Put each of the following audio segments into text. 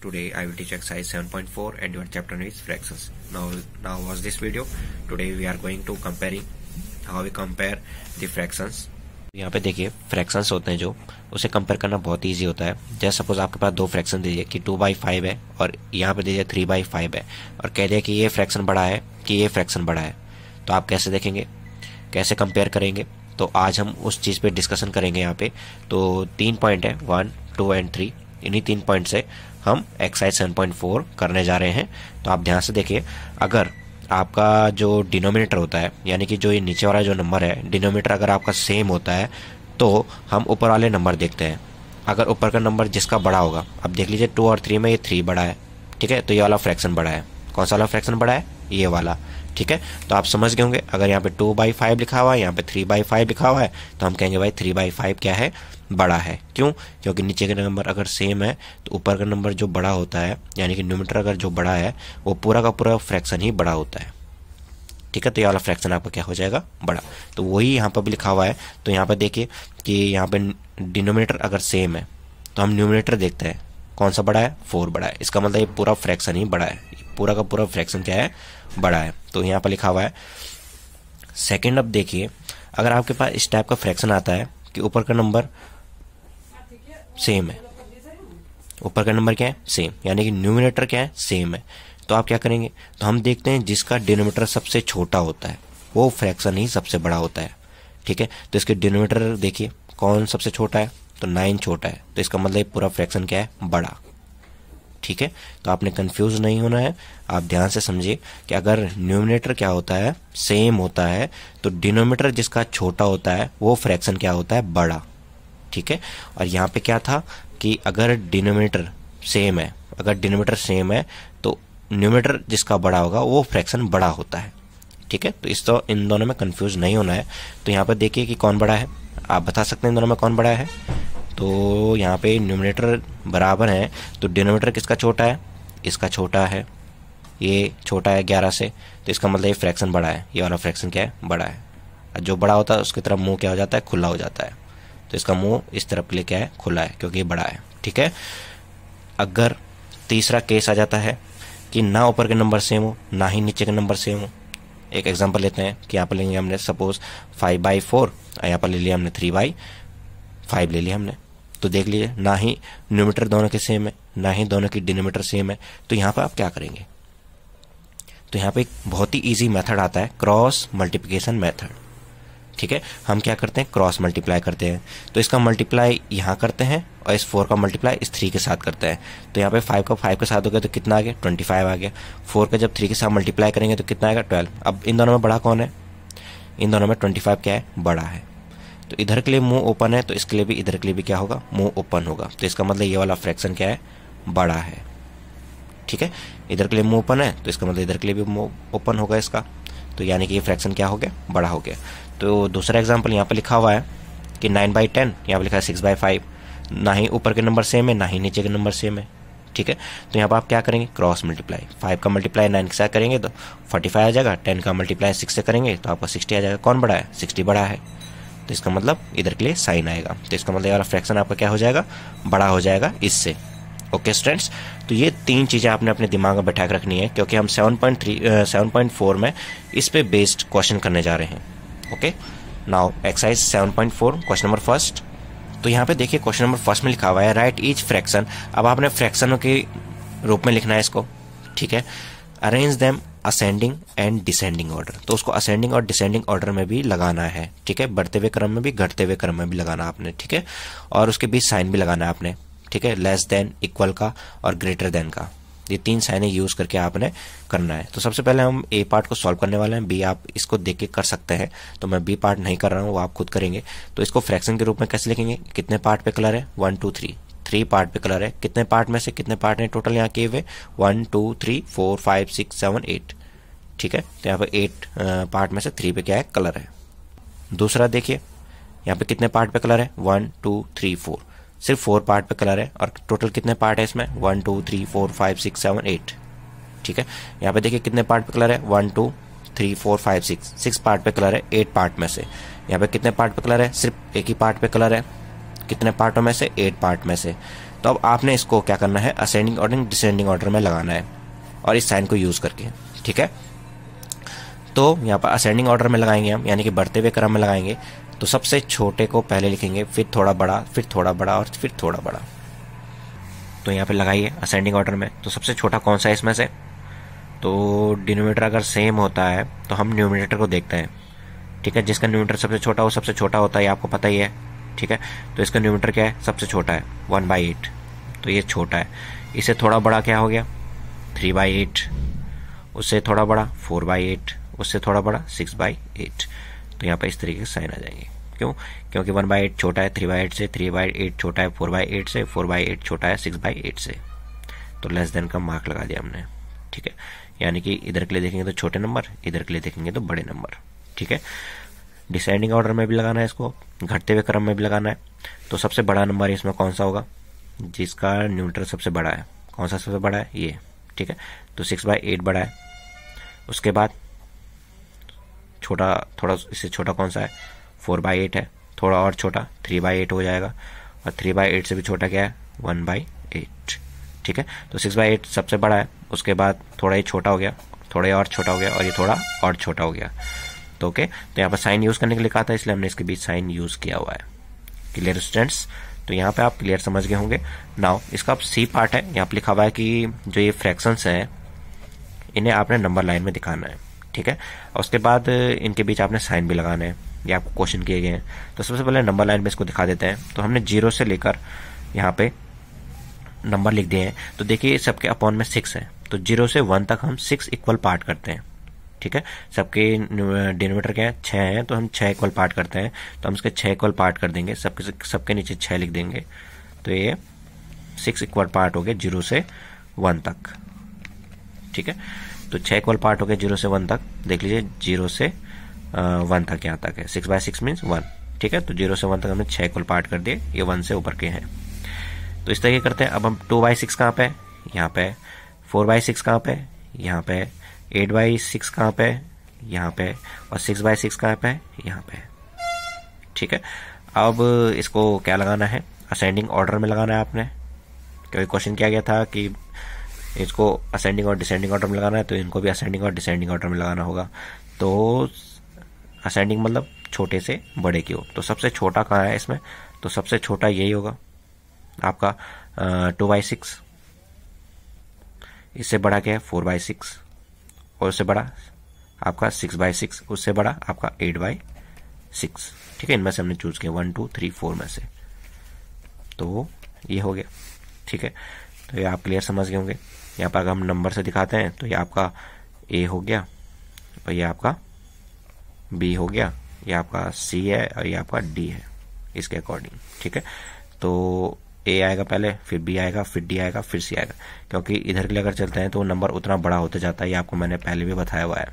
today I will teach exercise 7.4 and your chapter name is fractions now now watch this video today we are going to comparing how we compare the fractions यहाँ पे देखिए fractions होते हैं जो उसे compare करना बहुत easy होता है जैसे सपोज आपके पास दो फ्रैक्शन दीजिए कि टू बाई फाइव है और यहाँ पे दीजिए थ्री बाई फाइव है और कह दिया कि ये फ्रैक्शन बड़ा है कि ये फ्रैक्शन बड़ा है तो आप कैसे देखेंगे कैसे कंपेयर करेंगे तो आज हम उस चीज़ पर डिस्कशन करेंगे यहाँ पे तो तीन पॉइंट है वन टू एंड थ्री इन्हीं तीन पॉइंट से हम एक्साइज 7.4 करने जा रहे हैं तो आप ध्यान से देखिए अगर आपका जो डिनोमिनेटर होता है यानी कि जो ये नीचे वाला जो नंबर है डिनोमिनेटर अगर आपका सेम होता है तो हम ऊपर वाले नंबर देखते हैं अगर ऊपर का नंबर जिसका बड़ा होगा अब देख लीजिए टू और थ्री में ये थ्री बड़ा है ठीक है तो ये वाला फ्रैक्शन बड़ा है कौन सा वाला फ्रैक्शन बड़ा है ये वाला ठीक है तो आप समझ गए होंगे अगर यहाँ पे टू बाई फाइव लिखा हुआ है यहाँ पे थ्री बाई फाइव लिखा हुआ है तो हम कहेंगे भाई थ्री बाई फाइव क्या है बड़ा है क्यों क्योंकि नीचे का नंबर अगर सेम है तो ऊपर का नंबर जो बड़ा होता है यानी कि न्यूमीटर अगर जो बड़ा है वो पूरा का पूरा फ्रैक्शन ही बड़ा होता है ठीक है तो ये वाला फ्रैक्शन आपका क्या हो जाएगा बड़ा तो वही यहाँ पर भी लिखा हुआ है तो यहाँ पर देखिए कि यहाँ पर डिनोमिनेटर अगर सेम है तो हम न्यूमिनेटर देखते हैं कौन सा बड़ा है फोर बड़ा है इसका मतलब ये पूरा फ्रैक्शन ही बड़ा है पूरा का पूरा फ्रैक्शन क्या है बड़ा है तो यहाँ पर लिखा हुआ है सेकेंड अब देखिए अगर आपके पास इस टाइप का फ्रैक्शन आता है कि ऊपर का नंबर सेम है ऊपर का नंबर क्या है सेम यानी कि न्यूमिनेटर क्या है सेम है तो आप क्या करेंगे तो हम देखते हैं जिसका डिनोमीटर सबसे छोटा होता है वो फ्रैक्शन ही सबसे बड़ा होता है ठीक है तो इसके डिनोमीटर देखिए कौन सबसे छोटा है तो नाइन छोटा है तो इसका मतलब पूरा फ्रैक्शन क्या है बड़ा ठीक है तो आपने कंफ्यूज नहीं होना है आप ध्यान से समझिए कि अगर न्यूमिनेटर क्या होता है सेम होता है तो डिनोमीटर जिसका छोटा होता है वो फ्रैक्शन क्या होता है बड़ा ठीक है और यहाँ पे क्या था कि अगर डिनोमीटर सेम है अगर डिनोमीटर सेम है तो न्यूमिनेटर जिसका बड़ा होगा वो फ्रैक्शन बड़ा होता है ठीक है तो इस तो इन दोनों में कंफ्यूज नहीं होना है तो यहाँ पर देखिए कि कौन बड़ा है आप बता सकते हैं इन दोनों में कौन बड़ा है तो यहाँ पे न्यूमिनेटर बराबर हैं तो डिनोमीटर किसका छोटा है इसका छोटा है ये छोटा है ग्यारह से तो इसका मतलब ये फ्रैक्शन बड़ा है ये वाला फ्रैक्शन क्या है बड़ा है जो बड़ा होता है उसकी तरफ मुंह क्या हो जाता है खुला हो जाता है तो इसका मुंह इस तरफ के लिए क्या है खुला है क्योंकि ये बड़ा है ठीक है अगर तीसरा केस आ जाता है कि ना ऊपर के नंबर सेम हो ना ही नीचे के नंबर सेम हो एक एग्जांपल लेते हैं कि यहाँ पर लेंगे हमने सपोज फाइव बाई फोर यहाँ पर ले लिया हमने थ्री बाई फाइव ले लिया हमने तो देख लीजिए ना ही न्यूमीटर दोनों के सेम है ना ही दोनों की डिनोमीटर सेम है तो यहाँ पर आप क्या करेंगे तो यहाँ पे एक बहुत ही इजी मेथड आता है क्रॉस मल्टीप्लिकेशन मेथड ठीक है हम क्या करते हैं क्रॉस मल्टीप्लाई करते हैं तो इसका मल्टीप्लाई यहाँ करते हैं और इस फोर का मल्टीप्लाई इस थ्री के साथ करते हैं तो यहाँ पे फाइव का फाइव के साथ हो गया तो कितना आ गया ट्वेंटी फाइव आ गया फोर का जब थ्री के साथ मल्टीप्लाई करेंगे तो कितना आएगा ट्वेल्व अब इन दोनों में बड़ा कौन है इन दोनों में ट्वेंटी फाइव क्या है बड़ा है तो इधर के लिए मुंह ओपन है तो इसके लिए भी इधर के लिए भी क्या होगा मुंह ओपन होगा तो इसका मतलब ये वाला फ्रैक्शन क्या है बड़ा है ठीक है इधर के लिए मुंह ओपन है तो इसका मतलब इधर के लिए भी मुंह ओपन होगा इसका तो यानी कि ये फ्रैक्शन क्या हो गया बड़ा हो गया तो दूसरा एग्जाम्पल यहाँ पर लिखा हुआ है कि नाइन बाई टेन यहाँ पर लिखा है सिक्स बाई फाइव ना ही ऊपर के नंबर सेम है ना ही नीचे के नंबर सेम है ठीक है तो यहाँ पर आप क्या करेंगे क्रॉस मल्टीप्लाई फाइव का मल्टीप्लाई नाइन के साथ करेंगे तो फोर्टी फाइव आ जाएगा टेन का मल्टीप्लाई सिक्स से करेंगे तो आपका सिक्सटी आ जाएगा कौन बड़ा है सिक्सटी बड़ा है तो इसका मतलब इधर के लिए साइन आएगा तो इसका मतलब ये वाला फ्रैक्शन आपका क्या हो जाएगा बड़ा हो जाएगा इससे ओके स्टूडेंट्स तो ये तीन चीज़ें आपने अपने दिमाग में बैठा रखनी है क्योंकि हम 7.3 7.4 में इस पे बेस्ड क्वेश्चन करने जा रहे हैं okay now exercise four question number first तो यहाँ पे देखिए क्वेश्चन नंबर फर्स्ट में लिखा हुआ है राइट ईच फ्रैक्शन अब आपने फ्रैक्शनों के रूप में लिखना है इसको ठीक है arrange them ascending and descending order तो उसको असेंडिंग और डिसेंडिंग ऑर्डर में भी लगाना है ठीक है बढ़ते हुए क्रम में भी घटते हुए क्रम में भी लगाना आपने ठीक है और उसके बीच साइन भी लगाना है आपने ठीक है लेस देन इक्वल का और ग्रेटर देन का ये तीन साइनें यूज करके आपने करना है तो सबसे पहले हम ए पार्ट को सॉल्व करने वाले हैं बी आप इसको देख के कर सकते हैं तो मैं बी पार्ट नहीं कर रहा हूँ वो आप खुद करेंगे तो इसको फ्रैक्शन के रूप में कैसे लिखेंगे कितने पार्ट पे कलर है one two three three part पे कलर है कितने पार्ट में से कितने पार्ट हैं टोटल यहाँ किए हुए one two three four five six seven eight ठीक है तो यहाँ पे एट पार्ट में से थ्री पे क्या है कलर है दूसरा देखिए यहाँ पे कितने पार्ट पे कलर है वन टू थ्री फोर सिर्फ फोर पार्ट पे कलर है और टोटल कितने पार्ट है इसमें one two three four five six seven eight ठीक है यहाँ पे देखिए कितने पार्ट पे कलर है one two three four five six six part पे कलर है एट पार्ट में से यहाँ पे कितने पार्ट पे कलर है सिर्फ एक ही पार्ट पे कलर है कितने पार्टों में से एट पार्ट में से तो अब आपने इसको क्या करना है असेंडिंग ऑर्डर डिसेंडिंग ऑर्डर में लगाना है और इस साइन को यूज़ करके ठीक है तो यहाँ पर असेंडिंग ऑर्डर में लगाएंगे हम यानी कि बढ़ते हुए क्रम में लगाएंगे तो सबसे छोटे को पहले लिखेंगे फिर थोड़ा बड़ा फिर थोड़ा बड़ा और फिर थोड़ा बड़ा तो यहाँ पे लगाइए असेंडिंग ऑर्डर में तो सबसे छोटा कौन सा है इसमें से तो डिनोमीटर अगर सेम होता है तो हम न्यूमिनेटर को देखते हैं ठीक है जिसका न्यूमिनेटर सबसे छोटा वो सबसे छोटा होता है आपको पता ही है ठीक है तो इसका न्यूमिनेटर क्या है सबसे छोटा है वन बाई एट तो ये छोटा है इसे थोड़ा बड़ा क्या हो गया थ्री बाई एट उससे थोड़ा बड़ा फोर बाई एट उससे थोड़ा बड़ा सिक्स बाई एट तो यहाँ पर इस तरीके के साइन आ जाएंगे क्यों क्योंकि वन बाई एट छोटा है थ्री बाई एट से थ्री बाई एट छोटा है फोर बाई एट से फोर बाई एट छोटा है सिक्स बाई एट से तो लेस देन का मार्क लगा दिया हमने ठीक है यानी कि इधर के लिए देखेंगे तो छोटे नंबर इधर के लिए देखेंगे तो बड़े नंबर ठीक है डिसेंडिंग ऑर्डर में भी लगाना है इसको घटते हुए क्रम में भी लगाना है तो सबसे बड़ा नंबर इसमें कौन सा होगा जिसका न्यूट्रल सबसे बड़ा है कौन सा सबसे बड़ा है ये ठीक है तो सिक्स बाई एट बड़ा है उसके बाद छोटा थोड़ा इससे छोटा कौन सा है फोर बाई एट है थोड़ा और छोटा थ्री बाई एट हो जाएगा और थ्री बाई एट से भी छोटा क्या है वन बाई एट ठीक है तो सिक्स बाई एट सबसे बड़ा है उसके बाद थोड़ा ही छोटा हो गया थोड़ा और छोटा हो गया और ये थोड़ा और छोटा हो गया तो ओके तो यहाँ पर साइन यूज़ करने के लिए कहा था इसलिए हमने इसके बीच साइन यूज़ किया हुआ है क्लियर स्टूडेंट्स तो यहाँ पे आप क्लियर समझ गए होंगे नाउ इसका अब सी पार्ट है यहाँ पर लिखा हुआ है कि जो ये फ्रैक्शंस है इन्हें आपने नंबर लाइन में दिखाना है ठीक है उसके बाद इनके बीच आपने साइन भी लगाना है ये आपको क्वेश्चन किए गए हैं तो सबसे पहले नंबर लाइन में इसको दिखा देते हैं तो हमने जीरो से लेकर यहाँ पे नंबर लिख दिए हैं तो देखिए सबके अपॉन में सिक्स है तो जीरो से वन तक हम सिक्स इक्वल पार्ट करते हैं ठीक है सबके डिनोमीटर क्या है छः हैं तो हम छः इक्वल पार्ट करते हैं तो हम इसके छः इक्वल पार्ट कर देंगे सबके सबके नीचे छः लिख देंगे तो ये सिक्स इक्वल पार्ट हो गया जीरो से वन तक ठीक है तो छः इक्वल पार्ट हो गया जीरो से वन तक देख लीजिए जीरो से वन तक यहाँ तक है six by six means one ठीक है तो जीरो से वन तक हमने छः इक्वल पार्ट कर दिए ये वन से ऊपर के हैं तो इस तरीके करते हैं अब हम टू बाई सिक्स कहाँ पे यहाँ पे फोर बाई सिक्स कहाँ पे यहाँ पे एट बाई सिक्स कहाँ पे यहाँ पे और सिक्स बाई सिक्स कहाँ पे यहाँ पे ठीक है अब इसको क्या लगाना है असेंडिंग ऑर्डर में लगाना है आपने क्योंकि क्वेश्चन किया गया था कि इसको असेंडिंग और डिसेंडिंग ऑर्डर में लगाना है तो इनको भी असेंडिंग और डिसेंडिंग ऑर्डर में लगाना होगा तो असेंडिंग मतलब छोटे से बड़े की हो तो सबसे छोटा कहाँ है इसमें तो सबसे छोटा यही होगा आपका टू बाई सिक्स इससे बड़ा क्या है फोर बाई सिक्स और उससे बड़ा आपका सिक्स बाय सिक्स उससे बड़ा आपका एट बाय सिक्स ठीक है इनमें से हमने चूज किया वन टू थ्री फोर में से तो ये हो गया ठीक है तो ये आप क्लियर समझ गए होंगे यहाँ पर अगर हम नंबर से दिखाते हैं तो ये आपका ए हो गया और ये आपका बी हो गया ये आपका सी है और ये आपका डी है इसके अकॉर्डिंग ठीक है तो ए आएगा पहले फिर बी आएगा फिर डी आएगा फिर सी आएगा क्योंकि इधर के लिए अगर चलते हैं तो नंबर उतना बड़ा होता जाता है ये आपको मैंने पहले भी बताया हुआ है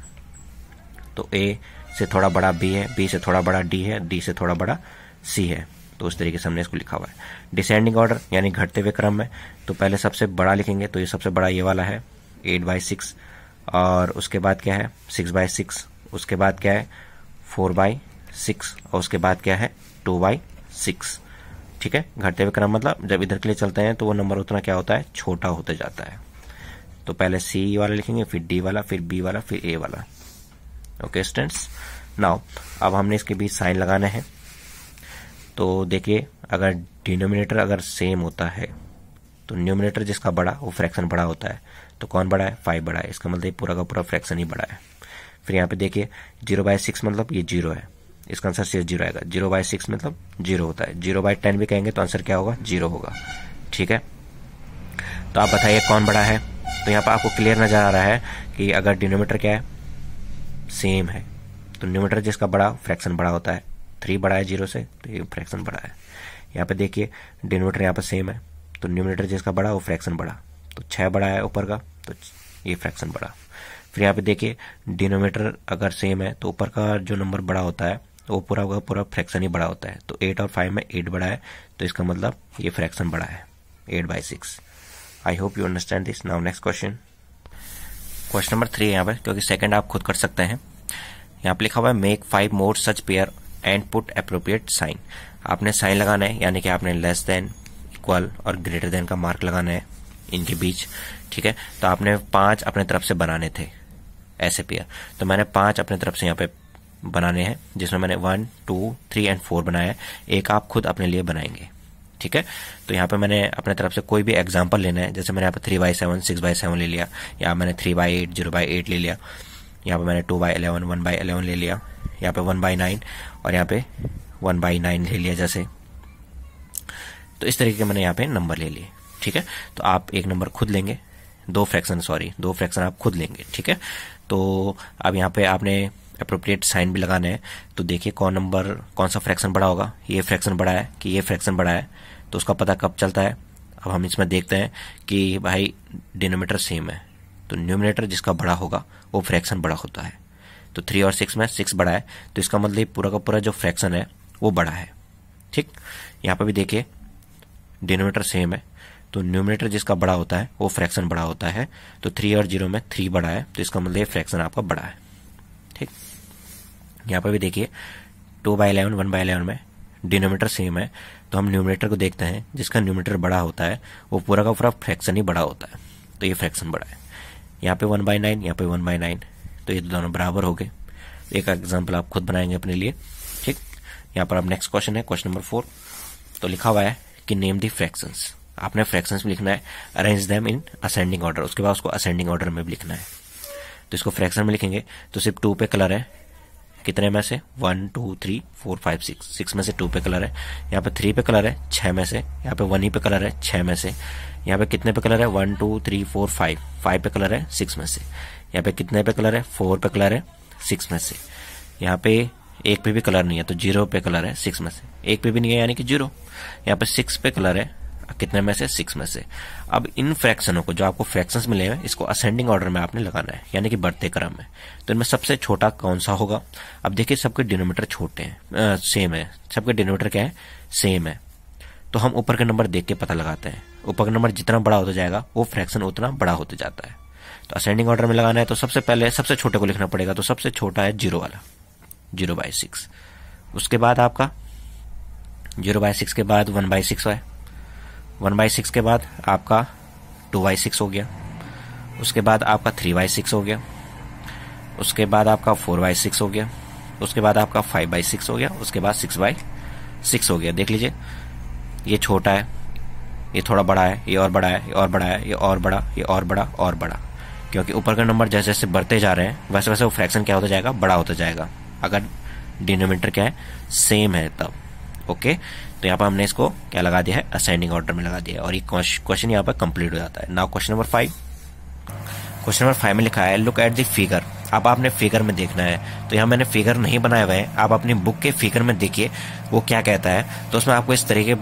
तो ए से थोड़ा बड़ा बी है बी से थोड़ा बड़ा डी है डी से थोड़ा बड़ा सी है तो उस तरीके से हमने इसको लिखा हुआ है डिसेंडिंग ऑर्डर यानी घटते हुए क्रम में तो पहले सबसे बड़ा लिखेंगे तो ये सबसे बड़ा ये वाला है एट बाई सिक्स और उसके बाद क्या है सिक्स बाय सिक्स उसके बाद क्या है फोर बाय सिक्स और उसके बाद क्या है टू बाय सिक्स ठीक है घटते हुए क्रम मतलब जब इधर के लिए चलते हैं तो वो नंबर उतना क्या होता है छोटा होते जाता है तो पहले सी वाला लिखेंगे फिर डी वाला फिर बी वाला फिर ए वाला ओके स्टूडेंट्स नाउ अब हमने इसके बीच साइन लगाना है तो देखिए अगर डिनोमिनेटर अगर सेम होता है तो न्यूमिनेटर जिसका बड़ा वो फ्रैक्शन बड़ा होता है तो कौन बड़ा है फाइव बड़ा है इसका मतलब पूरा का पूरा फ्रैक्शन ही बड़ा है फिर यहाँ पे देखिए जीरो बाय सिक्स मतलब ये जीरो है इसका आंसर सिर्फ जीरो आएगा जीरो बाय सिक्स मतलब जीरो होता है जीरो बाय टेन भी कहेंगे तो आंसर क्या होगा जीरो होगा ठीक है तो आप बताइए कौन बड़ा है तो यहाँ पर आपको क्लियर नजर आ रहा है कि अगर डिनोमीटर क्या है सेम है तो न्यूमीटर जिसका बड़ा फ्रैक्शन बड़ा होता है थ्री बड़ा है जीरो से तो ये फ्रैक्शन बड़ा है यहाँ पे देखिए डिनोमीटर यहाँ पे सेम है तो न्यूमिनेटर जिसका बड़ा वो फ्रैक्शन बड़ा तो छः बड़ा है ऊपर का तो ये फ्रैक्शन बड़ा फिर यहाँ पे देखिए डिनोमीटर अगर सेम है तो ऊपर का जो नंबर बड़ा होता है वो पूरा का पूरा फ्रैक्शन ही बड़ा होता है तो एट और फाइव में एट बड़ा है तो इसका मतलब ये फ्रैक्शन बड़ा है eight by six I hope you understand this now next question question number three है यहाँ पर क्योंकि सेकंड आप खुद कर सकते हैं यहाँ पे लिखा हुआ है make five more such pair and put appropriate sign आपने साइन लगाना है यानी कि आपने लेस देन इक्वल और ग्रेटर देन का मार्क लगाना है इनके बीच ठीक है तो आपने पांच अपने तरफ से बनाने थे ऐसे पेयर तो मैंने पांच अपने तरफ से यहाँ पे बनाने हैं जिसमें मैंने one two three and four बनाया है एक आप खुद अपने लिए बनाएंगे ठीक है तो यहाँ पे मैंने अपने तरफ से कोई भी एग्जाम्पल लेना है जैसे मैंने यहाँ पे three by seven six by seven ले लिया या मैंने three by eight zero by eight ले लिया यहाँ पे मैंने two by eleven one by eleven ले लिया यहाँ पे वन बाई नाइन और यहाँ पे वन बाई नाइन ले लिया जैसे तो इस तरीके के मैंने यहाँ पे नंबर ले लिए ठीक है तो आप एक नंबर खुद लेंगे दो फ्रैक्शन सॉरी दो फ्रैक्शन आप खुद लेंगे ठीक है तो अब यहाँ पे आपने अप्रोप्रिएट साइन भी लगाना है तो देखिए कौन नंबर कौन सा फ्रैक्शन बड़ा होगा ये फ्रैक्शन बड़ा है कि ये फ्रैक्शन बड़ा है तो उसका पता कब चलता है अब हम इसमें देखते हैं कि भाई डिनोमीटर सेम है तो न्यूमिनेटर जिसका बड़ा होगा वो फ्रैक्शन बड़ा होता है तो थ्री और सिक्स में सिक्स बड़ा है तो इसका मतलब पूरा का पूरा जो फ्रैक्शन है वो बड़ा है ठीक यहाँ पर भी देखिए डिनोमीटर सेम है तो न्यूमिनेटर जिसका बड़ा होता है वो फ्रैक्शन बड़ा होता है तो थ्री और जीरो में थ्री बड़ा है तो इसका मतलब फ्रैक्शन आपका बड़ा है ठीक यहाँ पर भी देखिए two by eleven one by eleven में डिनोमीटर सेम है तो हम न्यूमिनेटर को देखते हैं जिसका न्यूमिनेटर बड़ा होता है वो पूरा का पूरा फ्रैक्शन ही बड़ा होता है तो ये फ्रैक्शन बड़ा है यहाँ पे वन बाई नाइन यहाँ पे वन बाई नाइन तो ये तो दोनों बराबर हो गए एक एग्जाम्पल आप खुद बनाएंगे अपने लिए ठीक यहाँ पर अब नेक्स्ट क्वेश्चन है क्वेश्चन नंबर फोर तो लिखा हुआ है कि नेम दी फ्रैक्शंस आपने फ्रैक्शंस में लिखना है arrange them in ascending order उसके बाद उसको असेंडिंग ऑर्डर में भी लिखना है तो इसको फ्रैक्शन में लिखेंगे तो सिर्फ टू पे कलर है कितने में से one two three four five six six में से टू पे कलर है यहाँ पे थ्री पे कलर है छह में से यहाँ पे वन ही पे कलर है छह में से यहाँ पे कितने पे कलर है one two three four five five पे कलर है सिक्स में से यहाँ पे कितने पे कलर है फोर पे कलर है सिक्स में से यहाँ पे एक पे भी कलर नहीं है तो जीरो पे कलर है सिक्स में से एक पे भी नहीं है यानी कि जीरो यहाँ पे सिक्स पे कलर है कितने में से सिक्स में से अब इन फ्रैक्शनों को जो आपको फ्रैक्शन मिले हैं इसको असेंडिंग ऑर्डर में आपने लगाना है यानी कि बढ़ते क्रम में तो इनमें सबसे छोटा कौन सा होगा अब देखिए सबके डिनोमीटर छोटे हैं सेम है सबके डिनोमीटर क्या है सेम है तो हम ऊपर के नंबर देख के पता लगाते हैं ऊपर का नंबर जितना बड़ा होता जाएगा वो फ्रैक्शन उतना बड़ा होता जाता है तो असेंडिंग ऑर्डर में लगाना है तो सबसे पहले सबसे छोटे को लिखना पड़ेगा तो सबसे छोटा है जीरो वाला जीरो बाई सिक्स उसके बाद आपका जीरो बाय सिक्स के बाद वन बाई सिक्स है वन बाय सिक्स के बाद आपका टू बाय सिक्स हो गया उसके बाद आपका थ्री बाय सिक्स हो गया उसके बाद आपका फोर बाय सिक्स हो गया उसके बाद आपका फाइव बाई सिक्स हो गया उसके बाद सिक्स बाई सिक्स हो गया देख लीजिए ये छोटा है ये थोड़ा बड़ा है ये और बड़ा है ये और बड़ा है ये और बड़ा ये और बड़ा और बड़ा क्योंकि ऊपर का नंबर जैसे जैसे बढ़ते जा रहे हैं वैसे वैसे वो फ्रैक्शन क्या होता जाएगा बड़ा होता जाएगा अगर डिनोमीटर क्या है सेम है तब ओके तो यहाँ पर हमने इसको क्या लगा दिया है असेंडिंग ऑर्डर में लगा दिया और ये क्वेश्चन यहाँ पर कंप्लीट हो जाता है now question number five question number five में लिखा है लुक एट दी फिगर अब आपने फिगर में देखना है तो यहाँ मैंने फिगर नहीं बनाया हुआ है आप अपनी बुक के फिगर में देखिए वो क्या कहता है तो उसमें आपको इस तरीके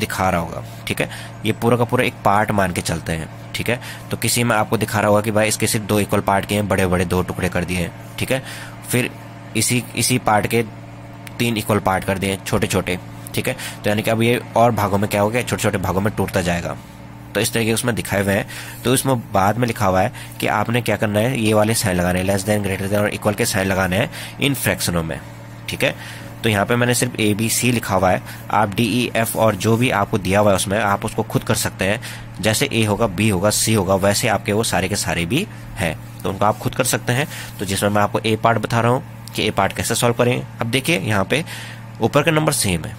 दिखा रहा होगा ठीक है ये पूरा का पूरा एक पार्ट मान के चलते हैं ठीक है तो किसी में आपको दिखा रहा होगा कि भाई इसके सिर्फ दो इक्वल पार्ट के हैं बड़े बड़े दो टुकड़े कर दिए हैं ठीक है फिर इसी इसी पार्ट के तीन इक्वल पार्ट कर दिए छोटे छोटे ठीक है तो यानी कि अब ये और भागों में क्या हो गया छोटे छोटे भागों में टूटता जाएगा तो इस तरीके उसमें दिखाए हुए हैं तो इसमें बाद में लिखा हुआ है कि आपने क्या करना है ये वाले साइन लगाने लेस देन ग्रेटर देन और इक्वल के साइन लगाने हैं इन फ्रैक्शनों में ठीक है तो यहाँ पे मैंने सिर्फ ए बी सी लिखा हुआ है आप डी ई एफ और जो भी आपको दिया हुआ है उसमें आप उसको खुद कर सकते हैं जैसे ए होगा बी होगा सी होगा वैसे आपके वो सारे के सारे भी हैं तो उनको आप खुद कर सकते हैं तो जिसमें मैं आपको ए पार्ट बता रहा हूँ कि ए पार्ट कैसे सॉल्व करें अब देखिए यहाँ पे ऊपर का नंबर सेम है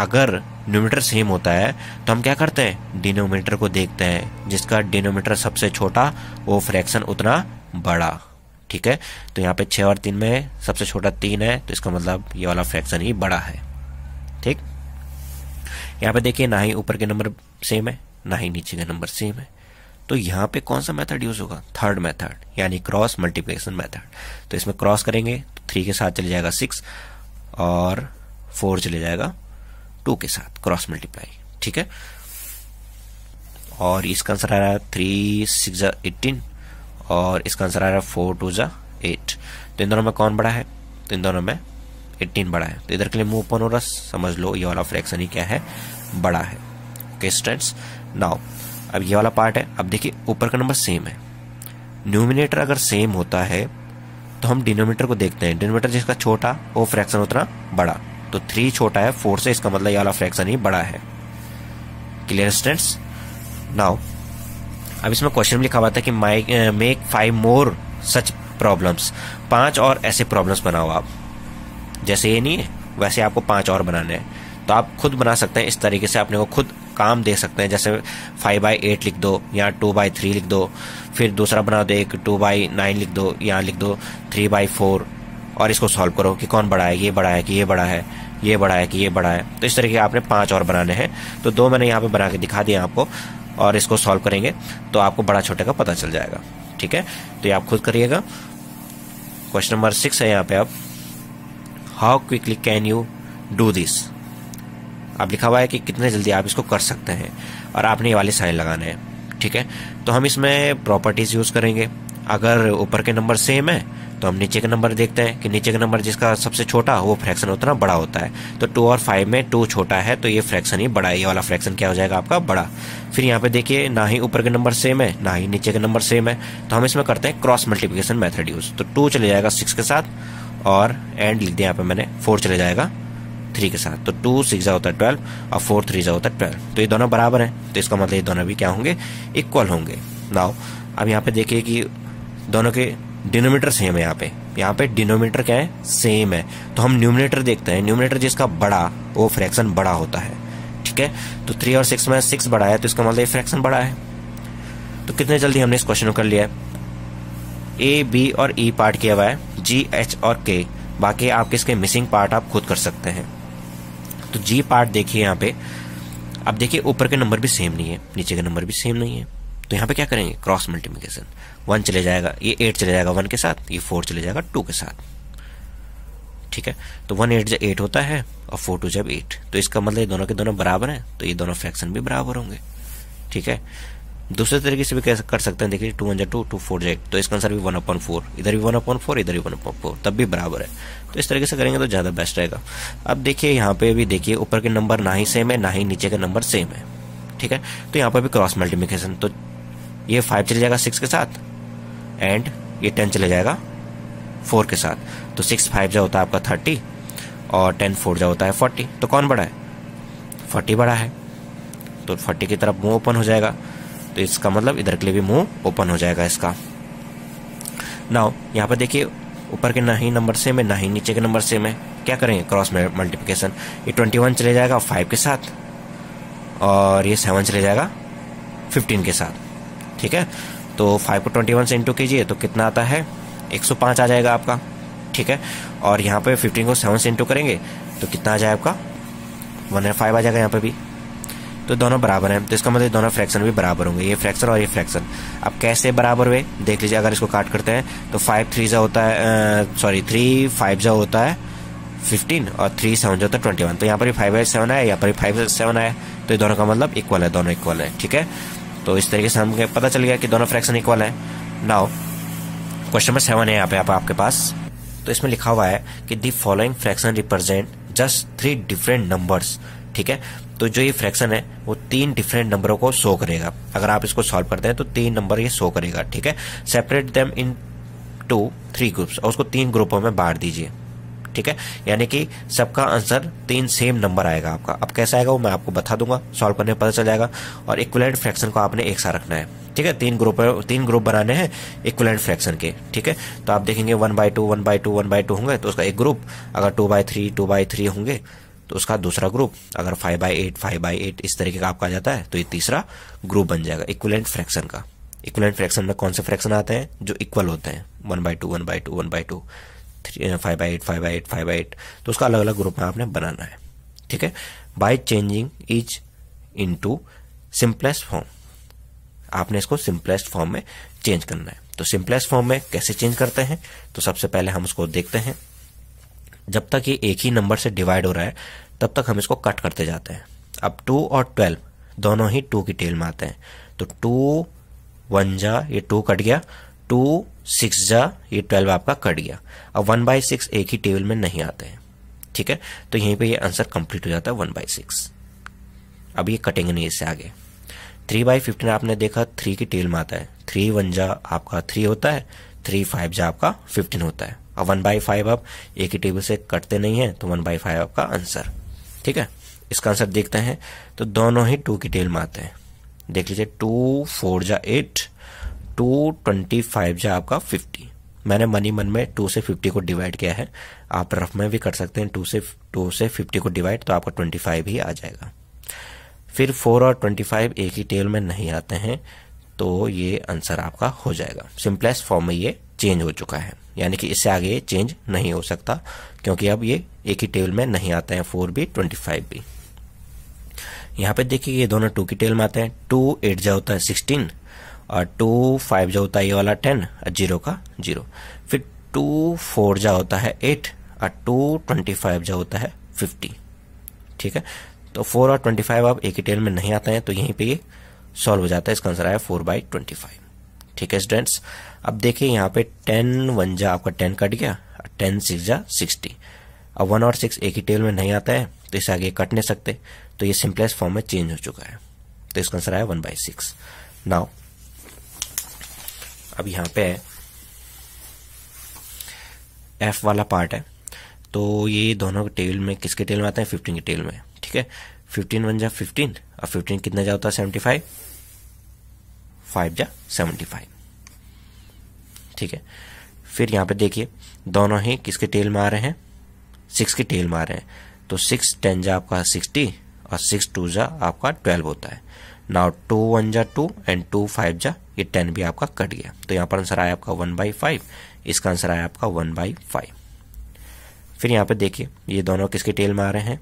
अगर न्यूमीटर सेम होता है तो हम क्या करते हैं डिनोमीटर को देखते हैं जिसका डिनोमीटर सबसे छोटा वो फ्रैक्शन उतना बड़ा ठीक है तो यहाँ पे छः और तीन में सबसे छोटा तीन है तो इसका मतलब ये वाला फ्रैक्शन ही बड़ा है ठीक यहाँ पे देखिए ना ही ऊपर के नंबर सेम है ना ही नीचे का नंबर सेम है तो यहाँ पे कौन सा मेथड यूज होगा थर्ड मेथड यानी क्रॉस मल्टीप्लिकेशन मेथड तो इसमें क्रॉस करेंगे तो थ्री के साथ चले जाएगा सिक्स और फोर चले जाएगा टू के साथ क्रॉस मल्टीप्लाई ठीक है और इसका आंसर आ रहा है थ्री सिक्स एटीन और इसका आंसर आ रहा है फोर टू ज़ा एट तो इन दोनों में कौन बड़ा है तो इन दोनों में एट्टीन बड़ा है तो इधर के लिए मूव ओपन हो रस समझ लो ये वाला फ्रैक्शन ही क्या है बड़ा है ओके स्टूडेंट्स नाउ अब ये वाला पार्ट है अब देखिए ऊपर का नंबर सेम है न्यूमिनेटर अगर सेम होता है तो हम डिनोमीटर को देखते हैं डिनोमीटर जिसका छोटा वो फ्रैक्शन उतना बड़ा तो थ्री छोटा है फोर से इसका मतलब ये वाला फ्रैक्शन ही बड़ा है क्लियर स्टूडेंट्स नाउ अब इसमें क्वेश्चन भी लिखा हुआ था कि my make five more such problems पांच और ऐसे प्रॉब्लम्स बनाओ आप जैसे ये नहीं है वैसे आपको पांच और बनाने हैं तो आप खुद बना सकते हैं इस तरीके से अपने को खुद काम दे सकते हैं जैसे फाइव बाई एट लिख दो या टू बाई थ्री लिख दो फिर दूसरा बना दो एक टू बाई नाइन लिख दो यहाँ लिख दो थ्री बाई फोर और इसको सॉल्व करो कि कौन बड़ा है ये बड़ा है कि ये बड़ा है ये बड़ा है कि ये बड़ा है तो इस तरीके आपने पांच और बनाने हैं तो दो मैंने यहाँ पे बना के दिखा दिया आपको और इसको सॉल्व करेंगे तो आपको बड़ा छोटे का पता चल जाएगा ठीक है तो ये आप खुद करिएगा क्वेश्चन नंबर सिक्स है यहाँ पे आप how quickly can you do this आप लिखा हुआ है कि कितने जल्दी आप इसको कर सकते हैं और आपने ये वाले साइन लगाने हैं ठीक है तो हम इसमें प्रॉपर्टीज यूज करेंगे अगर ऊपर के नंबर सेम है तो हम नीचे का नंबर देखते हैं कि नीचे का नंबर जिसका सबसे छोटा वो फ्रैक्शन उतना बड़ा होता है तो टू और फाइव में टू छोटा है तो ये फ्रैक्शन ही बड़ा है ये वाला फ्रैक्शन क्या हो जाएगा आपका बड़ा फिर यहाँ पे देखिए ना ही ऊपर का नंबर सेम है ना ही नीचे का नंबर सेम है तो हम इसमें करते हैं क्रॉस मल्टीप्लीकेशन मैथड यूज तो टू चले जाएगा सिक्स के साथ और एंड लिख दिया यहाँ पे मैंने फोर चले जाएगा थ्री के साथ तो टू सिक्स होता है ट्वेल्व और फोर थ्री होता है ट्वेल्व तो ये दोनों बराबर हैं तो इसका मतलब ये दोनों भी क्या होंगे इक्वल होंगे नाउ अब यहाँ पे देखिए कि दोनों के डिनोमीटर सेम है यहाँ पे यहाँ पे डिनोमीटर क्या है सेम है तो हम न्यूमिनेटर देखते हैं न्यूमिनेटर जिसका बड़ा वो फ्रैक्शन बड़ा होता है ठीक है तो थ्री और सिक्स में सिक्स बड़ा है तो इसका मतलब फ्रैक्शन बड़ा है तो कितने जल्दी हमने इस क्वेश्चन को कर लिया ए बी और ई e पार्ट किया हुआ है जी एच और के बाकी आपके इसके मिसिंग पार्ट आप खुद कर सकते हैं तो जी पार्ट देखिए यहाँ पे अब देखिए ऊपर के नंबर भी सेम नहीं है नीचे के नंबर भी सेम नहीं है तो यहाँ पे क्या करेंगे क्रॉस मल्टीप्लीकेशन वन चले जाएगा ये एट चले जाएगा वन के साथ ये फोर चले जाएगा टू के साथ ठीक है तो वन एट जब एट होता है और फोर टू जब एट तो इसका मतलब ये दोनों के दोनों बराबर हैं तो ये दोनों फ्रैक्शन भी बराबर होंगे ठीक है दूसरे तरीके से भी कैसे कर सकते हैं देखिए टू वन जा टू टू फोर एट तो इसका आंसर भी वन अपॉइंट फोर इधर भी वन अपॉइंट फोर इधर भी वन अपॉइंट फोर तब भी बराबर है तो इस तरीके से करेंगे तो ज़्यादा बेस्ट रहेगा अब देखिए यहाँ पे भी देखिए ऊपर के नंबर ना ही सेम है ना ही नीचे का नंबर सेम है ठीक है तो यहाँ पर भी क्रॉस मल्टीप्लिकेशन तो ये फाइव चले जाएगा सिक्स के साथ एंड ये टेन चले जाएगा फोर के साथ तो सिक्स फाइव जो होता है आपका थर्टी और टेन फोर जो होता है फोर्टी तो कौन बड़ा है फोर्टी बड़ा है तो फोर्टी की तरफ मुंह ओपन हो जाएगा तो इसका मतलब इधर के लिए भी मुंह ओपन हो जाएगा इसका नाउ यहाँ पर देखिए ऊपर के ना ही नंबर सेम है ना ही नीचे के नंबर सेम है क्या करेंगे क्रॉस मल्टीप्लिकेशन ये ट्वेंटी वन चले जाएगा फाइव के साथ और ये सेवन चले जाएगा फिफ्टीन के साथ ठीक है तो फाइव को ट्वेंटी वन से इंटू कीजिए तो कितना आता है एक सौ पाँच आ जाएगा आपका ठीक है और यहाँ पे फिफ्टीन को सेवन से इंटू करेंगे तो कितना आ जाए आपका वन एंड फाइव आ जाएगा यहाँ पे भी तो दोनों बराबर हैं तो इसका मतलब दोनों फ्रैक्शन भी बराबर होंगे ये फ्रैक्शन और ये फ्रैक्शन अब कैसे बराबर हुए देख लीजिए अगर इसको काट करते हैं तो फाइव थ्री जो होता है सॉरी थ्री फाइव जो होता है फिफ्टीन और थ्री सेवन जो होता है ट्वेंटी वन तो यहाँ पर भी फाइव सेवन आया यहाँ पर भी फाइव सेवन आया तो ये दोनों का मतलब इक्वल है दोनों इक्वल है ठीक है तो इस तरीके से हमें पता चल गया कि दोनों फ्रैक्शन इक्वल है नाउ क्वेश्चन नंबर सेवन है यहाँ पे आप, आपके पास तो इसमें लिखा हुआ है कि the following fraction represent just three different numbers ठीक है तो जो ये फ्रैक्शन है वो तीन डिफरेंट नंबरों को शो करेगा अगर आप इसको सॉल्व करते हैं तो तीन नंबर ये शो करेगा ठीक है separate them into three groups और उसको तीन ग्रुपों में बांट दीजिए ठीक है यानी कि सबका आंसर तीन सेम नंबर आएगा आपका अब कैसे आएगा वो मैं आपको बता दूंगा सॉल्व करने पता चल जाएगा और इक्वलेंट फ्रैक्शन को आपने एक साथ रखना है ठीक है तीन ग्रुप तीन ग्रुप बनाने हैं इक्वलेंट फ्रैक्शन के ठीक है तो आप देखेंगे one by two one by two one by two होंगे तो उसका एक ग्रुप अगर two by three two by three होंगे तो उसका दूसरा ग्रुप अगर five by eight five by eight इस तरीके का आपका आ जाता है तो ये तीसरा ग्रुप बन जाएगा इक्वलेंट फ्रैक्शन का इक्वलेंट फ्रैक्शन में कौन से फ्रैक्शन आते हैं जो इक्वल होते हैं one by two one by two one by two five by eight five by eight five by eight तो उसका अलग अलग ग्रुप में आपने बनाना है ठीक है by changing each to simplest form आपने इसको सिंपलेस्ट फॉर्म में चेंज करना है तो सिंपलेस्ट फॉर्म में कैसे चेंज करते हैं तो सबसे पहले हम उसको देखते हैं जब तक ये एक ही नंबर से डिवाइड हो रहा है तब तक हम इसको कट करते जाते हैं अब टू और ट्वेल्व दोनों ही टू की टेल में आते हैं तो टू वन जा ये टू कट गया टू सिक्स जा ये ट्वेल्व आपका कट गया अब वन बाई सिक्स एक ही टेबल में नहीं आते हैं ठीक है तो यहीं पे ये आंसर कंप्लीट हो जाता है वन बाय सिक्स अब ये कटेंगे नहीं इससे आगे थ्री बाई फिफ्टीन आपने देखा थ्री की टेबल में आता है थ्री वन जा आपका थ्री होता है थ्री फाइव जा आपका फिफ्टीन होता है अब वन बाई फाइव आप एक ही टेबल से कटते नहीं है तो वन बाई फाइव आपका आंसर ठीक है इसका आंसर देखते हैं तो दोनों ही टू की टेबल में आते हैं देख लीजिए टू फोर जा एट टू ट्वेंटी फाइव जो आपका फिफ्टी मैंने मनी मन में टू से फिफ्टी को डिवाइड किया है आप रफ में भी कर सकते हैं टू से टू से फिफ्टी को डिवाइड तो आपका ट्वेंटी फाइव ही आ जाएगा फिर फोर और ट्वेंटी फाइव एक ही टेबल में नहीं आते हैं तो ये आंसर आपका हो जाएगा सिंपलेस्ट फॉर्म में ये चेंज हो चुका है यानी कि इससे आगे ये चेंज नहीं हो सकता क्योंकि अब ये एक ही टेबल में नहीं आते हैं फोर भी ट्वेंटी फाइव भी यहाँ पे देखिए ये दोनों टू की टेबल में आते हैं टू एट जो होता है सिक्सटीन और टू फाइव जो होता है ये वाला टेन और जीरो का जीरो फिर टू फोर जो होता है एट और टू ट्वेंटी फाइव जो होता है फिफ्टी ठीक है तो फोर और ट्वेंटी फाइव आप एक ही टेल में नहीं आते हैं तो यहीं पे ये सॉल्व हो जाता है इसका आंसर आया फोर बाई ट्वेंटी फाइव ठीक है स्टूडेंट्स अब देखिए यहाँ पे टेन वन जा आपका टेन कट गया टेन सिक्स जा सिक्सटी अब वन और सिक्स एक ही टेल में नहीं आता है तो इसे आगे कट नहीं सकते तो ये सिंपलेस्ट फॉर्म में चेंज हो चुका है तो इसका आंसर आया वन बाई सिक्स नाउ अब यहाँ पे है एफ वाला पार्ट है तो ये दोनों के टेल में किसके टेल में आते हैं फिफ्टीन के टेल में ठीक है फिफ्टीन वन जा फिफ्टीन और फिफ्टीन कितना जा होता है सेवेंटी फाइव फाइव जा सेवेंटी फाइव ठीक है फिर यहाँ पे देखिए दोनों ही किसके टेल में आ रहे हैं सिक्स के टेल में आ रहे हैं तो सिक्स टेन जा आपका सिक्सटी और सिक्स टू जा आपका ट्वेल्व होता है नाउ टू वन जा टू एंड टू फाइव जा ये टेन भी आपका कट गया तो यहाँ पर आंसर आया आपका वन बाई फाइव इसका आंसर आया आपका वन बाई फाइव फिर यहाँ पे देखिए ये दोनों किसके टेल में आ रहे हैं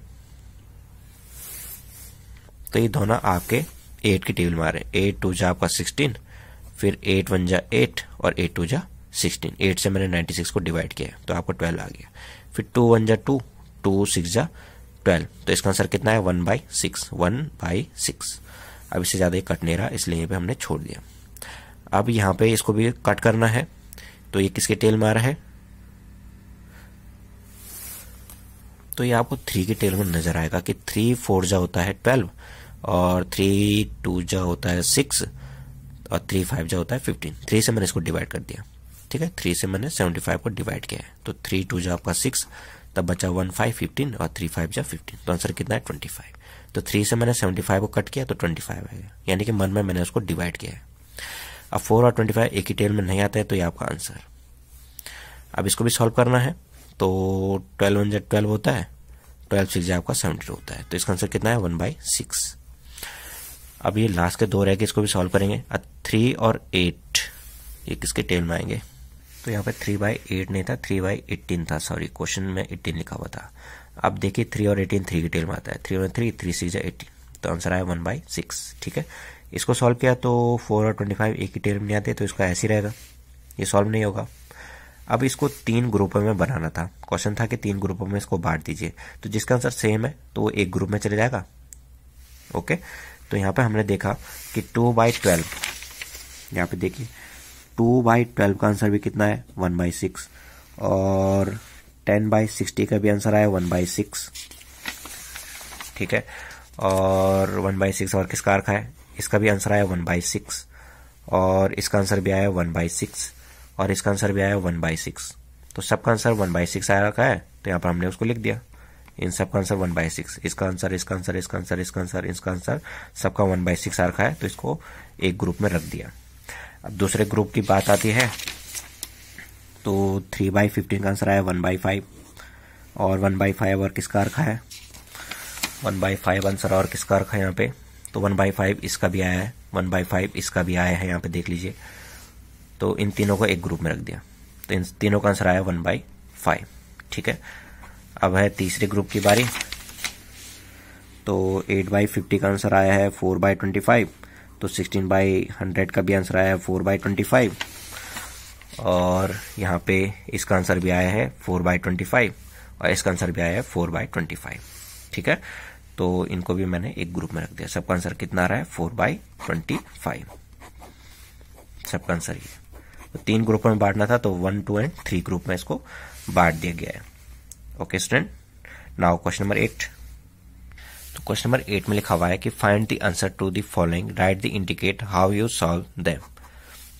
तो ये दोनों आपके एट के टेबल में आ रहे हैं एट टू जा आपका सिक्सटीन फिर एट वन जा एट और एट टू जा सिक्सटीन एट से मैंने नाइन्टी सिक्स को डिवाइड किया तो आपको ट्वेल्व आ गया फिर टू वन जा टू टू सिक्स जा ट्वेल्व तो इसका आंसर कितना है one by six one by six अब इससे ज़्यादा ये कट नहीं रहा इसलिए यहाँ पे हमने छोड़ दिया अब यहाँ पे इसको भी कट करना है तो ये किसके टेल में आ रहा है तो ये आपको थ्री के टेल में नजर आएगा कि थ्री फोर जा होता है ट्वेल्व और थ्री टू जा होता है सिक्स और थ्री फाइव जा होता है फिफ्टीन थ्री से मैंने इसको डिवाइड कर दिया ठीक है थ्री से मैंने सेवेंटी फाइव को डिवाइड किया है तो थ्री टू जा आपका सिक्स तब बचा वन फाइव फिफ्टीन और थ्री फाइव जा फिफ्टीन तो आंसर कितना है ट्वेंटी फाइव तो थ्री से मैंने सेवेंटी फाइव को कट किया तो ट्वेंटी फाइव आएगा यानी कि मन में मैंने उसको डिवाइड किया है अब फोर और ट्वेंटी फाइव एक ही टेबल में नहीं आता है तो ये आपका आंसर अब इसको भी सॉल्व करना है तो ट्वेल्व वन जेड ट्वेल्व होता है ट्वेल्व सिक्स आपका सेवन टू होता है तो इसका आंसर कितना है वन बाई सिक्स अब ये लास्ट के दो रह के इसको भी सॉल्व करेंगे अब थ्री और एट ये किसके टेबल में आएंगे तो यहाँ पर थ्री बाई एट नहीं था थ्री बाई एट्टीन था सॉरी क्वेश्चन में एट्टीन लिखा हुआ था अब देखिए थ्री और एटीन थ्री की टेल में आता है three one three three six eighteen तो आंसर आया वन बाई सिक्स ठीक है इसको सॉल्व किया तो फोर और ट्वेंटी फाइव एक ही टेबल में आते तो इसका ऐसे ही रहेगा ये सॉल्व नहीं होगा अब इसको तीन ग्रुपों में बनाना था क्वेश्चन था कि तीन ग्रुपों में इसको बांट दीजिए तो जिसका आंसर सेम है तो वो एक ग्रुप में चले जाएगा ओके तो यहाँ पे हमने देखा कि टू बाई ट्वेल्व यहाँ पे देखिए टू बाई ट्वेल्व का आंसर भी कितना है वन बाई सिक्स और टेन बाई सिक्सटी का भी आंसर आया वन बाई सिक्स ठीक है और वन बाई सिक्स और किसका रखा है इसका भी आंसर आया वन बाई सिक्स और इसका आंसर भी आया वन बाई सिक्स और इसका आंसर भी आया वन बाई सिक्स तो सबका आंसर वन बाई सिक्स आया रखा है तो यहाँ पर हमने उसको लिख दिया इन सबका आंसर वन बाई सिक्स इसका आंसर इसका आंसर इसका आंसर इसका आंसर इसका आंसर सबका वन बाई सिक्स आ रखा है तो इसको एक ग्रुप में रख दिया अब दूसरे ग्रुप की बात आती है तो थ्री बाई फिफ्टीन का आंसर आया वन बाई फाइव और वन बाई फाइव और किसका रखा है वन बाई फाइव आंसर और किसका रखा है यहाँ पे तो वन बाई फाइव इसका भी आया है वन बाई फाइव इसका भी आया है यहाँ पे देख लीजिए तो इन तीनों को एक ग्रुप में रख दिया तो इन तीनों का आंसर आया वन बाई फाइव ठीक है अब है तीसरे ग्रुप की बारी तो एट बाई फिफ्टी का आंसर आया है फोर बाई ट्वेंटी फाइव तो सिक्सटीन बाई हंड्रेड का भी आंसर आया है फोर बाई ट्वेंटी फाइव और यहाँ पे इसका आंसर भी आया है फोर बाई ट्वेंटी फाइव और इसका आंसर भी आया है फोर बाई ट्वेंटी फाइव ठीक है तो इनको भी मैंने एक ग्रुप में रख दिया सबका आंसर कितना आ रहा है फोर बाई ट्वेंटी फाइव सबका आंसर ये तो तीन ग्रुप में बांटना था तो one two and three group में इसको बांट दिया गया है okay student now question number eight तो क्वेश्चन नंबर एट में लिखा हुआ है कि find the answer to the following write the indicate how you solve them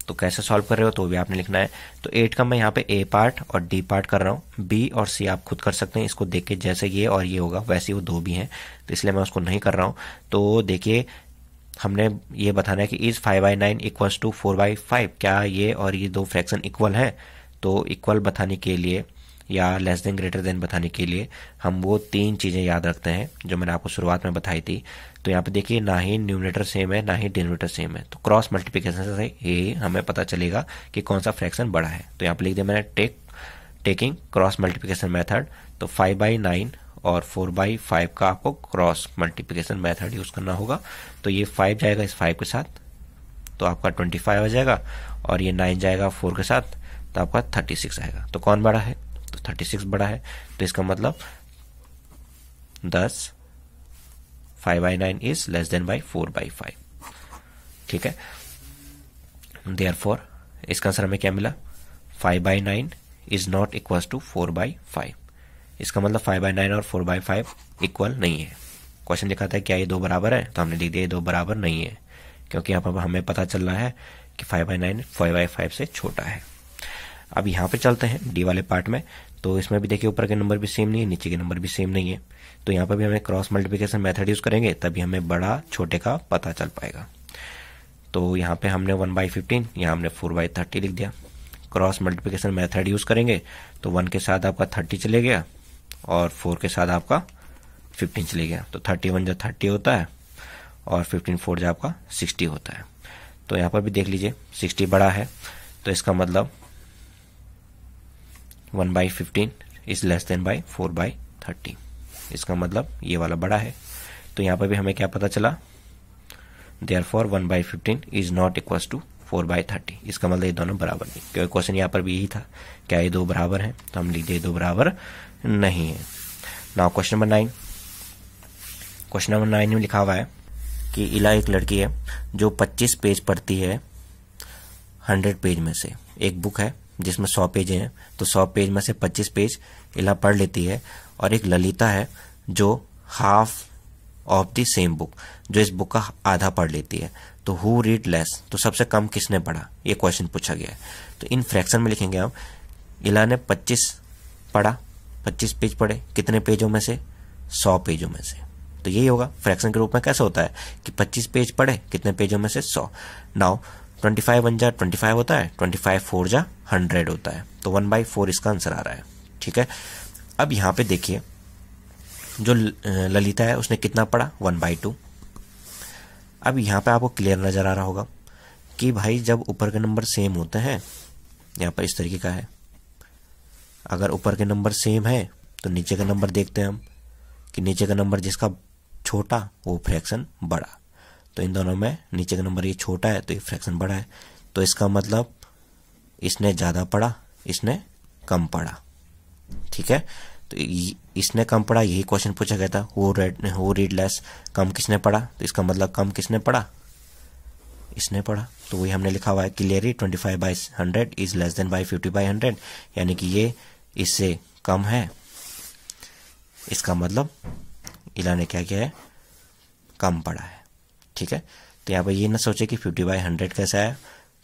तो कैसे सॉल्व कर रहे हो तो भी आपने लिखना है तो एट का मैं यहाँ पे ए पार्ट और डी पार्ट कर रहा हूँ बी और सी आप खुद कर सकते हैं इसको देख के जैसे ये और ये होगा वैसे वो दो भी हैं तो इसलिए मैं उसको नहीं कर रहा हूँ तो देखिए हमने ये बताना है कि is five by nine equals to four by five क्या ये और ये दो फ्रैक्शन इक्वल है तो इक्वल बताने के लिए या लेस देन ग्रेटर देन बताने के लिए हम वो तीन चीज़ें याद रखते हैं जो मैंने आपको शुरुआत में बताई थी तो यहाँ पे देखिए ना ही न्यूमिनेटर सेम है ना ही डिनोमिनेटर सेम है तो क्रॉस मल्टीप्लीकेशन से ये हमें पता चलेगा कि कौन सा फ्रैक्शन बड़ा है तो यहाँ पे लिख दिया मैंने take taking cross multiplication method तो फाइव बाई नाइन और फोर बाई फाइव का आपको क्रॉस मल्टीप्लीकेशन मेथड यूज़ करना होगा तो ये फाइव जाएगा इस फाइव के साथ तो आपका ट्वेंटी फाइव आ जाएगा और ये नाइन जाएगा फोर के साथ तो आपका थर्टी सिक्स आएगा तो कौन बड़ा है तो थर्टी सिक्स बड़ा है तो इसका मतलब दस five by nine is less than by four by five ठीक है देयर फोर इसका आंसर हमें क्या मिला five by nine is not equal to four by five इसका मतलब फाइव बाई नाइन और फोर बाई फाइव इक्वल नहीं है क्वेश्चन लिखा था क्या ये दो बराबर है तो हमने लिख दिया ये दो बराबर नहीं है क्योंकि यहाँ पर हमें पता चल रहा है कि five by nine five by five से छोटा है अब यहाँ पे चलते हैं डी वाले पार्ट में तो इसमें भी देखिए ऊपर के नंबर भी सेम नहीं है नीचे के नंबर भी सेम नहीं है तो यहाँ पर भी हमें क्रॉस मल्टीप्लीकेशन मेथड यूज़ करेंगे तभी हमें बड़ा छोटे का पता चल पाएगा तो यहाँ पे हमने वन बाई फिफ्टीन यहाँ हमने फोर बाई थर्टी लिख दिया क्रॉस मल्टीप्लीकेशन मेथड यूज़ करेंगे तो वन के साथ आपका थर्टी चले गया और फोर के साथ आपका फिफ्टीन चले गया तो थर्टी वन जो थर्टी होता है और फिफ्टीन फोर जो आपका सिक्सटी होता है तो यहाँ पर भी देख लीजिए सिक्सटी बड़ा है तो इसका मतलब one by fifteen is less than by four by thirty इसका मतलब ये वाला बड़ा है तो यहाँ पर भी हमें क्या पता चला therefore one by fifteen is not equal to four by thirty इसका मतलब ये दोनों बराबर नहीं क्योंकि क्वेश्चन यहाँ पर भी यही था क्या ये दो बराबर हैं तो हम लिख ये दो बराबर नहीं है now question number nine question number nine में लिखा हुआ है कि इला एक लड़की है जो 25 पेज पढ़ती है 100 पेज में से एक बुक है जिसमें सौ पेज हैं तो सौ पेज में से पच्चीस पेज इला पढ़ लेती है और एक ललिता है जो half of the same book जो इस बुक का आधा पढ़ लेती है तो हु रीड लेस तो सबसे कम किसने पढ़ा ये क्वेश्चन पूछा गया है तो इन फ्रैक्शन में लिखेंगे हम इला ने पच्चीस पढ़ा पच्चीस पेज पढ़े कितने पेजों में से सौ पेजों में से तो यही होगा फ्रैक्शन के रूप में कैसे होता है कि 25 पेज पढ़े कितने पेजों में से 100 नाउ ट्वेंटी फाइव वन जा ट्वेंटी फाइव होता है ट्वेंटी फाइव फोर जा हंड्रेड होता है तो वन बाई फोर इसका आंसर आ रहा है ठीक है अब यहाँ पे देखिए जो ललिता है उसने कितना पढ़ा वन बाई टू अब यहाँ पे आपको क्लियर नज़र आ रहा होगा कि भाई जब ऊपर के नंबर सेम होते हैं यहाँ पर इस तरीके का है अगर ऊपर के नंबर सेम है तो नीचे का नंबर देखते हैं हम कि नीचे का नंबर जिसका छोटा वो फ्रैक्शन बड़ा तो इन दोनों में नीचे का नंबर ये छोटा है तो ये फ्रैक्शन बड़ा है तो इसका मतलब इसने ज़्यादा पढ़ा इसने कम पढ़ा ठीक है तो इसने कम पढ़ा यही क्वेश्चन पूछा गया था वो रेड हो रीड लेस कम किसने पढ़ा तो इसका मतलब कम किसने पढ़ा इसने पढ़ा तो वही हमने लिखा हुआ है clearly twenty five by hundred is less than by fifty by hundred यानी कि ये इससे कम है इसका मतलब इला ने क्या किया है कम पढ़ा है ठीक है तो यहाँ पर ये ना सोचे कि फिफ्टी बाई हंड्रेड कैसा है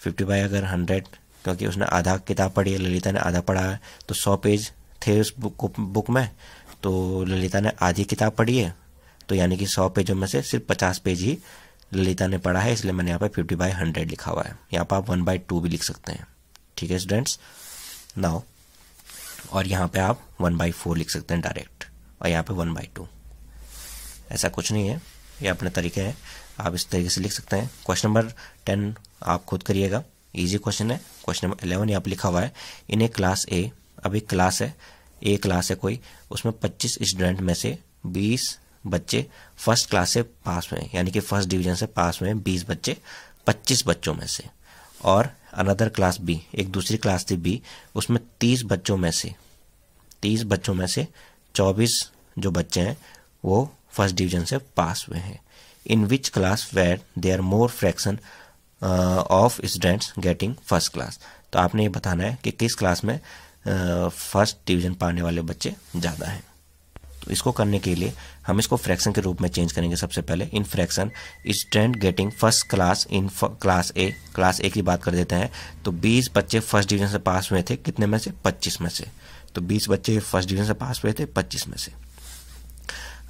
फिफ्टी बाई अगर हंड्रेड क्योंकि उसने आधा किताब पढ़ी है ललिता ने आधा पढ़ा है तो सौ पेज थे उस बुक बुक में तो ललिता ने आधी किताब पढ़ी है तो यानी कि सौ पेजों में से सिर्फ पचास पेज ही ललिता ने पढ़ा है इसलिए मैंने यहाँ पर फिफ्टी बाई हंड्रेड लिखा हुआ है यहाँ पर आप वन बाई टू भी लिख सकते हैं ठीक है स्टूडेंट्स नाउ और यहाँ पे आप वन बाई फोर लिख सकते हैं डायरेक्ट और यहाँ पे वन बाई टू ऐसा कुछ नहीं है ये अपने तरीके हैं आप इस तरीके से लिख सकते हैं क्वेश्चन नंबर टेन आप खुद करिएगा इजी क्वेश्चन है क्वेश्चन नंबर इलेवन यहाँ पर लिखा हुआ है इन ए क्लास ए अब एक क्लास है ए क्लास है कोई उसमें पच्चीस स्टूडेंट में से बीस बच्चे फर्स्ट क्लास से पास हुए यानी कि फर्स्ट डिवीजन से पास हुए बीस बच्चे पच्चीस बच्चों में से और अनदर क्लास बी एक दूसरी क्लास थी बी उसमें तीस बच्चों में से तीस बच्चों में से चौबीस जो बच्चे हैं वो फर्स्ट डिवीजन से पास हुए हैं in which class were are more fraction of students getting first class तो आपने ये बताना है कि किस क्लास में फर्स्ट uh, डिवीजन पाने वाले बच्चे ज़्यादा हैं तो इसको करने के लिए हम इसको फ्रैक्शन के रूप में चेंज करेंगे सबसे पहले in fraction student getting first class in class A class A की बात कर देते हैं तो 20 बच्चे फर्स्ट डिवीजन से पास हुए थे कितने में से 25 में से तो 20 बच्चे फर्स्ट डिवीजन से पास हुए थे 25 में से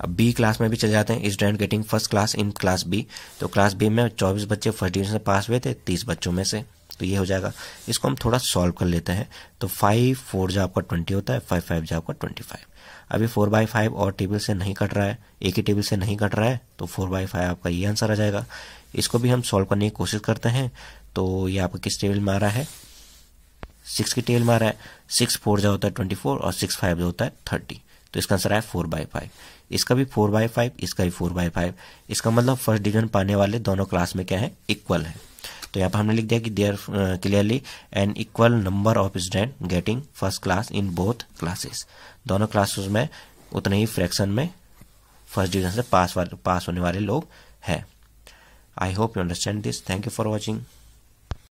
अब बी क्लास में भी चले जाते हैं student getting first class in class B तो क्लास बी में चौबीस बच्चे फर्स्ट डिवीजन से पास हुए थे तीस बच्चों में से तो ये हो जाएगा इसको हम थोड़ा सॉल्व कर लेते हैं तो फाइव फोर जो आपका ट्वेंटी होता है फाइव फाइव जो आपका ट्वेंटी फाइव अभी फोर बाई फाइव और टेबल से नहीं कट रहा है एक ही टेबल से नहीं कट रहा है तो फोर बाई फाइव आपका ये आंसर आ जाएगा इसको भी हम सॉल्व करने की कोशिश करते हैं तो ये आपका किस टेबल में आ रहा है सिक्स की टेबल में आ रहा है सिक्स फोर जो होता है ट्वेंटी फोर और सिक्स फाइव जो होता है थर्टी तो इसका आंसर आया फोर बाई फाइव इसका भी फोर बाई फाइव इसका भी फोर बाई फाइव इसका मतलब फर्स्ट डिवीजन पाने वाले दोनों क्लास में क्या है इक्वल है तो यहाँ पर हमने लिख दिया कि there clearly an equal number of student getting first class in both classes दोनों क्लासेस में उतने ही फ्रैक्शन में फर्स्ट डिवीजन से पास वाले पास होने वाले लोग हैं I hope you understand this thank you for watching